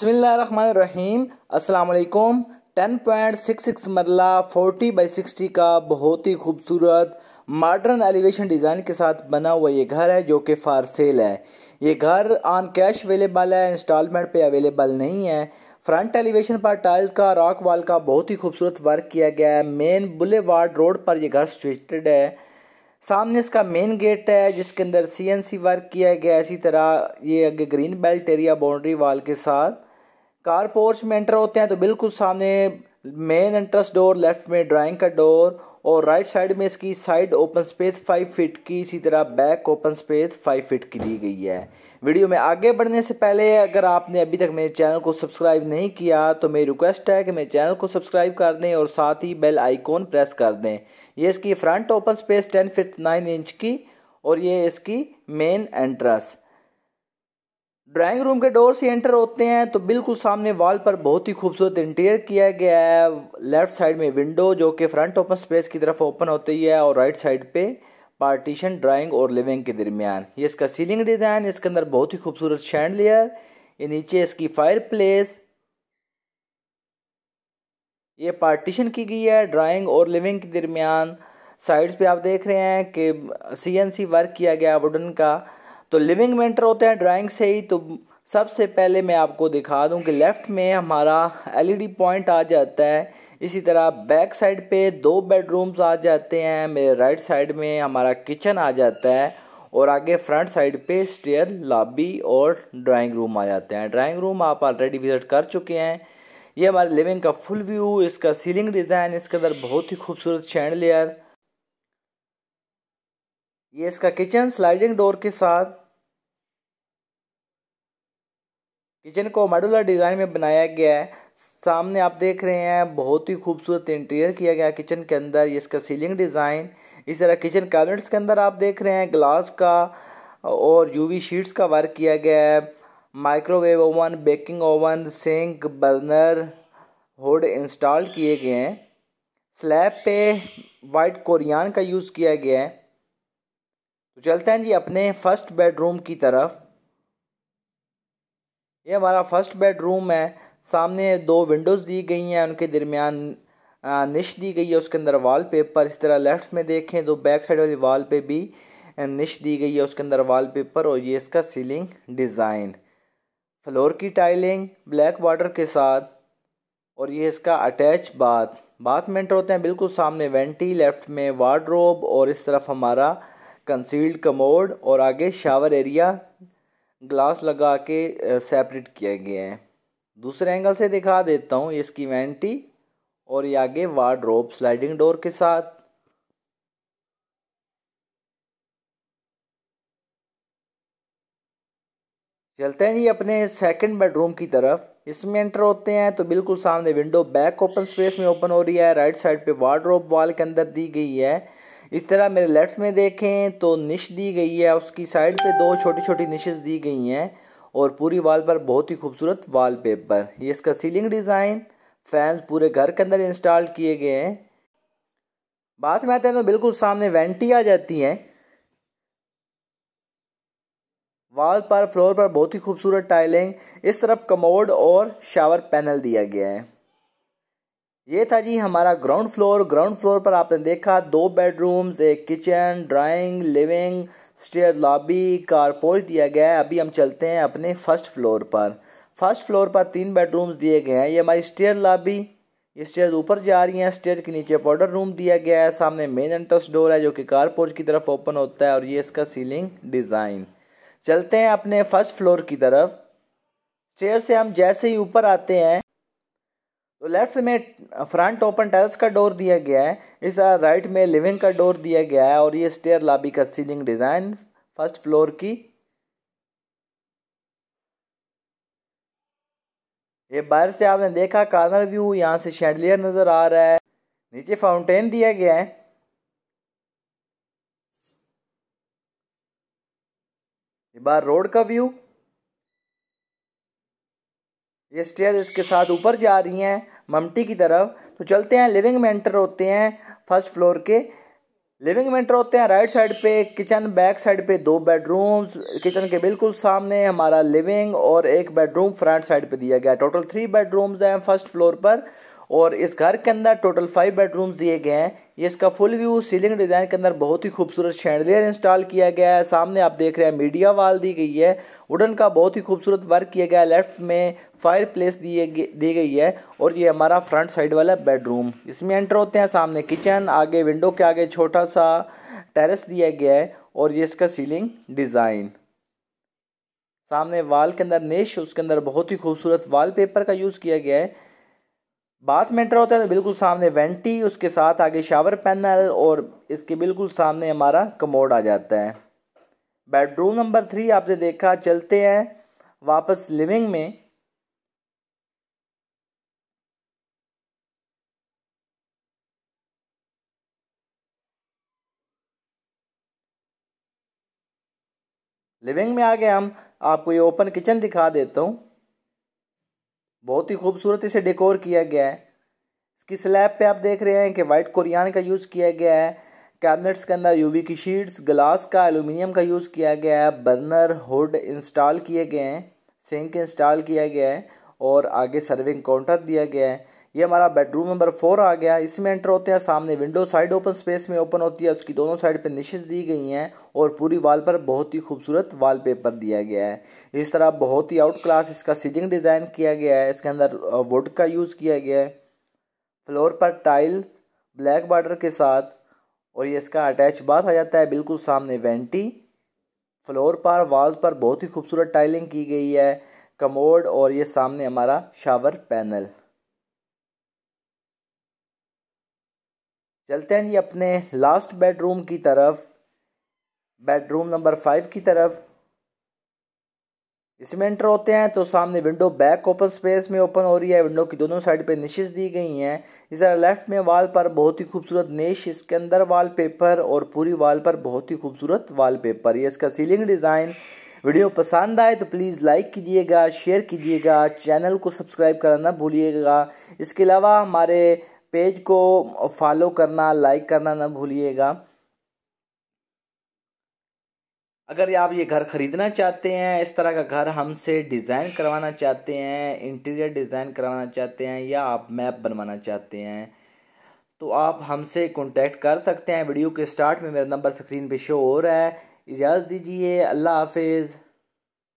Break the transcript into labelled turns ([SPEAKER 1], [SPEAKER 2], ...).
[SPEAKER 1] बसमीम असलकुम ten point six six मरला फोर्टी बाई सिक्सटी का बहुत ही खूबसूरत मॉडर्न एलिवेशन डिज़ाइन के साथ बना हुआ ये घर है जो कि फार सेल है ये घर ऑन कैश अवेलेबल है इंस्टॉलमेंट पे अवेलेबल नहीं है फ्रंट एलिवेशन पर टाइल्स का रॉक वॉल का बहुत ही खूबसूरत वर्क किया गया है मेन बुले रोड पर यह घर सिचुएटेड है सामने इसका मेन गेट है जिसके अंदर सीएनसी वर्क किया गया इसी तरह ये आगे green belt area boundary wall के साथ कार पोर्च में एंटर होते हैं तो बिल्कुल सामने मेन एंट्रेंस डोर लेफ्ट में ड्राइंग का डोर और राइट साइड में इसकी side open space five feet की इसी तरह back open space five feet की दी गई है वीडियो में आगे बढ़ने से पहले अगर आपने अभी तक मेरे चैनल को सब्सक्राइब नहीं किया तो मेरी रिक्वेस्ट है कि मेरे चैनल को सब्सक्राइब कर दें और साथ ही बेल आइकॉन प्रेस कर दें ये इसकी front open space ten feet nine inch की और ये इसकी मेन एंट्रेंस ड्राइंग रूम के डोर से एंटर होते हैं तो बिल्कुल सामने वॉल पर बहुत ही खूबसूरत इंटीरियर किया गया है लेफ्ट साइड में विंडो जो कि फ्रंट ओपन स्पेस की तरफ ओपन होती है और राइट साइड पे पार्टीशन ड्राइंग और लिविंग के दरमियान ये इसका सीलिंग डिज़ाइन इसके अंदर बहुत ही खूबसूरत शैंड लेयर ये नीचे इसकी फायर प्लेस ये पार्टीशन की गई है ड्राइंग और लिविंग के दरमियान साइड्स पे आप देख रहे हैं कि सीएनसी वर्क किया गया वुडन का तो लिविंग मेंटर होते हैं ड्राइंग से ही तो सबसे पहले मैं आपको दिखा दूं कि लेफ़्ट में हमारा एलईडी पॉइंट e आ जाता है इसी तरह बैक साइड पे दो बेडरूम्स आ जाते हैं मेरे राइट साइड में हमारा किचन आ जाता है और आगे फ्रंट साइड पे स्टेयर लॉबी और ड्राइंग रूम आ जाते हैं ड्राइंग रूम आप ऑलरेडी विज़िट कर चुके हैं ये हमारे लिविंग का फुल व्यू इसका सीलिंग डिज़ाइन इसके अंदर बहुत ही खूबसूरत चैंड लेयर ये इसका किचन स्लाइडिंग डोर के साथ किचन को मॉडुलर डिज़ाइन में बनाया गया है सामने आप देख रहे हैं बहुत ही खूबसूरत इंटीरियर किया गया किचन के अंदर इसका सीलिंग डिज़ाइन इस तरह किचन कैबिनेट्स के अंदर आप देख रहे हैं ग्लास का और यूवी शीट्स का वर्क किया गया है microwave oven baking oven sink burner hood install किए गए हैं स्लैब पे वाइट कोरियान का यूज़ किया गया है तो चलते हैं जी अपने फर्स्ट बेडरूम की तरफ ये हमारा फर्स्ट बेडरूम है सामने दो विंडोज़ दी गई हैं उनके दरमियान निश दी गई है उसके अंदर वाल पेपर इस तरह लेफ्ट में देखें तो बैक साइड वाली वाल पे भी निश दी गई है उसके अंदर वाल पेपर और ये इसका सीलिंग डिज़ाइन फ्लोर की टाइलिंग ब्लैक वाटर के साथ और ये इसका अटैच बाथ बाथ में एंटर होते हैं बिल्कुल सामने वेंटी लेफ्ट में वार्ड्रोब और इस तरफ हमारा कंसील्ड कमोड और आगे शावर एरिया ग्लास लगा के सेपरेट किया गया है दूसरे एंगल से दिखा देता हूँ इसकी वेंटी और ये आगे रोप स्लाइडिंग डोर के साथ चलते हैं जी अपने सेकंड बेडरूम की तरफ इसमें एंटर होते हैं तो बिल्कुल सामने विंडो बैक ओपन स्पेस में ओपन हो रही है राइट साइड पे रोप वॉल के अंदर दी गई है इस तरह मेरे लेफ्ट में देखें तो निश दी गई है उसकी साइड पे दो छोटी छोटी निशेस दी गई हैं और पूरी वाल पर बहुत ही खूबसूरत वाल पेपर ये इसका सीलिंग डिज़ाइन फैंस पूरे घर के अंदर इंस्टॉल किए गए हैं बात में आते हैं तो बिल्कुल सामने वेंटी आ जाती हैं वॉल पर फ्लोर पर बहुत ही खूबसूरत टाइलिंग इस तरफ कमोड और शावर पैनल दिया गया है ये था जी हमारा ग्राउंड फ्लोर ग्राउंड फ्लोर पर आपने देखा दो बेडरूम्स एक kitchen drawing living stair lobby carport दिया गया है अभी हम चलते हैं अपने फर्स्ट फ्लोर पर फर्स्ट फ्लोर पर तीन बेडरूम्स दिए गए हैं ये हमारी स्टेयर लॉबी ये स्टेयर ऊपर जा रही हैं स्टेयर के नीचे पाउडर रूम दिया गया है सामने मेन एंट्रेंस डोर है जो कि कारपोर्ट की तरफ ओपन होता है और ये इसका सीलिंग डिज़ाइन चलते हैं अपने फर्स्ट फ्लोर की तरफ स्टेयर से हम जैसे ही ऊपर आते हैं तो लेफ्ट में फ्रंट ओपन टाइल्स का डोर दिया गया है इस राइट में लिविंग का डोर दिया गया है और ये स्टेयर लाबी का सीलिंग डिज़ाइन फर्स्ट फ्लोर की ये बाहर से आपने देखा कार्नर व्यू यहाँ से शैंडलियर नज़र आ रहा है नीचे फाउंटेन दिया गया है ये बाहर रोड का व्यू ये स्टेयर इसके साथ ऊपर जा रही हैं ममटी की तरफ तो चलते हैं लिविंग में एंटर होते हैं फर्स्ट फ्लोर के लिविंग में एंटर होते हैं राइट साइड पे किचन बैक साइड पे दो बेडरूम्स किचन के बिल्कुल सामने हमारा लिविंग और एक बेडरूम फ्रंट साइड पे दिया गया टोटल थ्री बेडरूम्स हैं फर्स्ट फ्लोर पर और इस घर के अंदर टोटल फाइव बेडरूम्स दिए गए हैं ये इसका फुल व्यू सीलिंग डिज़ाइन के अंदर बहुत ही खूबसूरत शैंडलियर इंस्टॉल किया गया है सामने आप देख रहे हैं मीडिया वाल दी गई है वुडन का बहुत ही खूबसूरत वर्क किया गया है लेफ्ट में फायर प्लेस दिए दी गई है और ये हमारा फ्रंट साइड वाला बेडरूम इसमें एंटर होते हैं सामने किचन आगे विंडो के आगे छोटा सा टेरेस दिया गया है और ये इसका सीलिंग डिज़ाइन सामने वाल के अंदर नेश उसके अंदर बहुत ही खूबसूरत पेपर का यूज़ किया गया है बाथमेटर होता है तो बिल्कुल सामने वेंटी उसके साथ आगे शावर पैनल और इसके बिल्कुल सामने हमारा कमोड आ जाता है बेडरूम नंबर थ्री आपने देखा चलते हैं वापस लिविंग में लिविंग में आ गए हम आपको ये ओपन किचन दिखा देता हूँ बहुत ही खूबसूरत इसे डेकोर किया गया है इसकी स्लैब पे आप देख रहे हैं कि वाइट कोरियान का यूज़ किया गया है कैबिनेट्स के अंदर यूवी की शीट्स ग्लास का एलुमिनियम का यूज़ किया गया है बर्नर हुड इंस्टॉल किए गए हैं सिंक इंस्टॉल किया गया है और आगे सर्विंग काउंटर दिया गया है ये हमारा बेडरूम नंबर फोर आ गया इसमें एंटर होते हैं सामने विंडो साइड ओपन स्पेस में ओपन होती है उसकी दोनों साइड पे निशेज दी गई हैं और पूरी वाल पर बहुत ही खूबसूरत वॉलपेपर दिया गया है इस तरह बहुत ही आउट क्लास इसका सीलिंग डिज़ाइन किया गया है इसके अंदर वुड का यूज़ किया गया है फ्लोर पर टाइल ब्लैक बॉर्डर के साथ और ये इसका अटैच बाथ आ जाता है बिल्कुल सामने वेंटी फ्लोर पर वॉल्स पर बहुत ही खूबसूरत टाइलिंग की गई है कमोड और ये सामने हमारा शावर पैनल चलते हैं जी अपने लास्ट बेडरूम की तरफ बेडरूम नंबर फाइव की तरफ इसमें एंटर होते हैं तो सामने विंडो बैक ओपन स्पेस में ओपन हो रही है विंडो की दोनों साइड पे निशेस दी गई हैं इस तरह लेफ्ट में वॉल पर बहुत ही खूबसूरत नेश इसके अंदर वॉलपेपर और पूरी वॉल पर बहुत ही खूबसूरत वॉलपेपर ये इसका सीलिंग डिज़ाइन वीडियो पसंद आए तो प्लीज़ लाइक कीजिएगा शेयर कीजिएगा चैनल को सब्सक्राइब करना ना भूलिएगा इसके अलावा हमारे पेज को फॉलो करना लाइक करना ना भूलिएगा अगर आप ये घर ख़रीदना चाहते हैं इस तरह का घर हमसे डिज़ाइन करवाना चाहते हैं इंटीरियर डिज़ाइन करवाना चाहते हैं या आप मैप बनवाना चाहते हैं तो आप हमसे कांटेक्ट कर सकते हैं वीडियो के स्टार्ट में मेरा नंबर स्क्रीन पे शो हो रहा है इजाज़त दीजिए अल्लाह हाफिज़